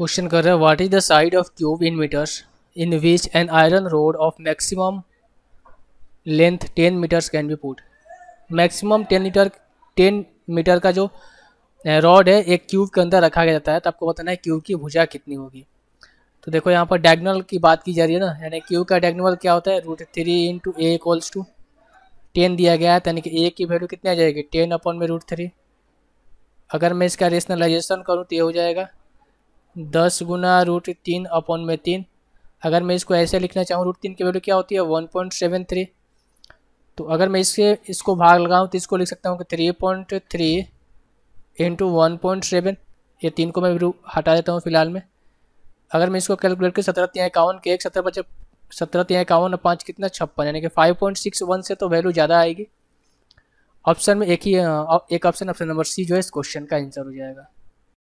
question कर रहे हैं what is the side of cube in metres in which an iron rod of maximum length ten metres can be put maximum ten metre ten metre का जो rod eh, है एक cube के अंदर रखा गया जाता है तो आपको बताना है क्यूब की भुजा कितनी होगी तो देखो यहाँ पर डायगनल की बात की जा रही है ना यानी क्यूब का डायगनल क्या होता है root three into a equals to ten दिया गया है यानी कि ए की वैल्यू कितनी आ जाएगी टेन अपॉन में रूट थ्री अगर मैं इसका रेशनलाइजेशन करूँ तो ये हो जाएगा दस गुना रूट तीन अपॉन में तीन अगर मैं इसको ऐसे लिखना चाहूँ रूट तीन की वैल्यू क्या होती है वन पॉइंट सेवन थ्री तो अगर मैं इसके इसको भाग लगाऊँ तो इसको लिख सकता हूँ कि three point three into one point seven ये तीन को मैं हटा देता हूँ फिलहाल में अगर मैं इसको कैलकुलेट कर सत्रह तीन इक्यावन के एक सत्रह पचप सत्रह तीन इक्यावन और पाँच कितना छप्पन यानी कि फाइव पॉइंट सिक्स वन से तो वैल्यू ज़्यादा आएगी ऑप्शन में एक ही एक ऑप्शन ऑप्शन नंबर सी जो है इस क्वेश्चन का आंसर हो जाएगा